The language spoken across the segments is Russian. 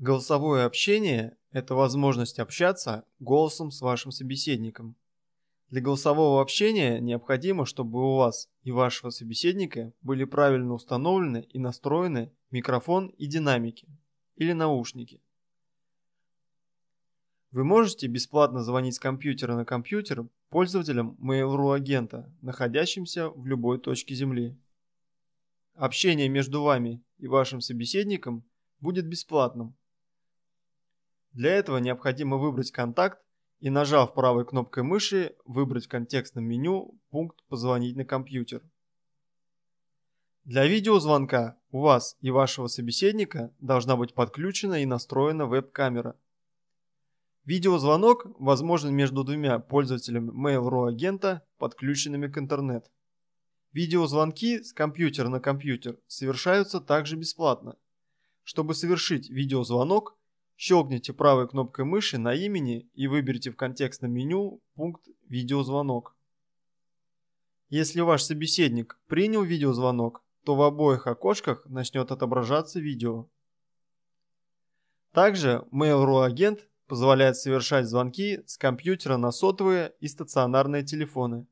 Голосовое общение – это возможность общаться голосом с вашим собеседником. Для голосового общения необходимо, чтобы у вас и вашего собеседника были правильно установлены и настроены микрофон и динамики или наушники. Вы можете бесплатно звонить с компьютера на компьютер пользователям Mail.ru агента, находящимся в любой точке Земли. Общение между вами и вашим собеседником будет бесплатным для этого необходимо выбрать контакт и нажав правой кнопкой мыши выбрать в контекстном меню пункт «Позвонить на компьютер». Для видеозвонка у вас и вашего собеседника должна быть подключена и настроена веб-камера. Видеозвонок возможен между двумя пользователями Mail.ru агента, подключенными к интернет. Видеозвонки с компьютера на компьютер совершаются также бесплатно. Чтобы совершить видеозвонок, Щелкните правой кнопкой мыши на имени и выберите в контекстном меню пункт «Видеозвонок». Если ваш собеседник принял видеозвонок, то в обоих окошках начнет отображаться видео. Также Mail.ru агент позволяет совершать звонки с компьютера на сотовые и стационарные телефоны.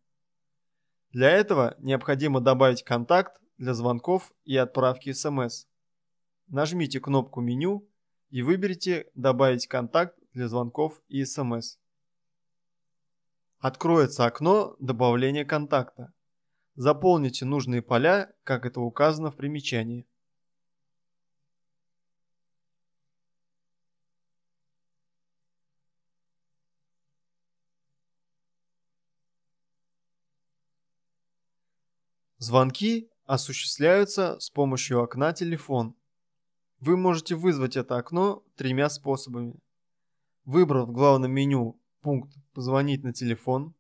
Для этого необходимо добавить контакт для звонков и отправки смс. Эм Нажмите кнопку меню и выберите «Добавить контакт для звонков и смс». Откроется окно добавления контакта. Заполните нужные поля, как это указано в примечании. Звонки осуществляются с помощью окна телефон. Вы можете вызвать это окно тремя способами. Выбрав в главном меню пункт «Позвонить на телефон»,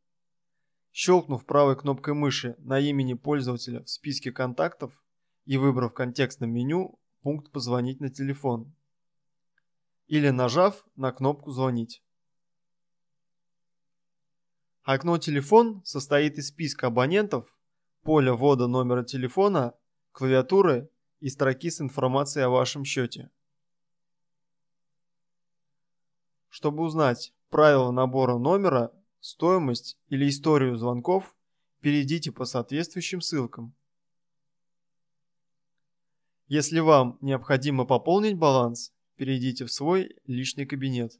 щелкнув правой кнопкой мыши на имени пользователя в списке контактов и выбрав в контекстном меню пункт «Позвонить на телефон» или нажав на кнопку «Звонить». Окно «Телефон» состоит из списка абонентов, поля ввода номера телефона, клавиатуры и строки с информацией о вашем счете. Чтобы узнать правила набора номера, стоимость или историю звонков, перейдите по соответствующим ссылкам. Если вам необходимо пополнить баланс, перейдите в свой личный кабинет.